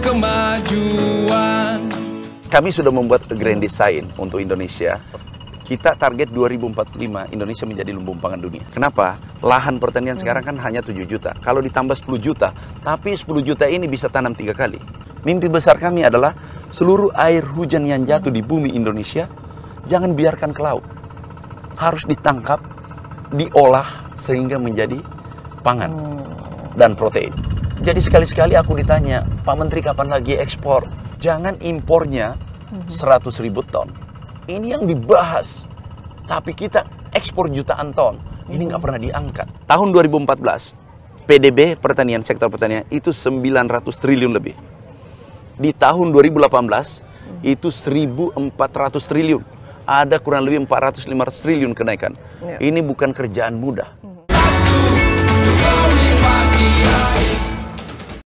kemajuan. Kami sudah membuat grand design untuk Indonesia. Kita target 2045 Indonesia menjadi lumbung pangan dunia. Kenapa? Lahan pertanian hmm. sekarang kan hanya 7 juta. Kalau ditambah 10 juta, tapi 10 juta ini bisa tanam tiga kali. Mimpi besar kami adalah seluruh air hujan yang jatuh di bumi Indonesia jangan biarkan ke laut. Harus ditangkap, diolah sehingga menjadi pangan hmm. dan protein. Jadi sekali-sekali aku ditanya, Pak Menteri kapan lagi ekspor? Jangan impornya 100 mhm. ribu ton. Ini yang dibahas. Tapi kita ekspor jutaan ton. Ini nggak mhm. pernah diangkat. Tahun 2014, PDB pertanian, sektor pertanian itu 900 triliun lebih. Di tahun 2018, mhm. itu 1.400 triliun. Ada kurang lebih 400-500 triliun kenaikan. Ya. Ini bukan kerjaan mudah.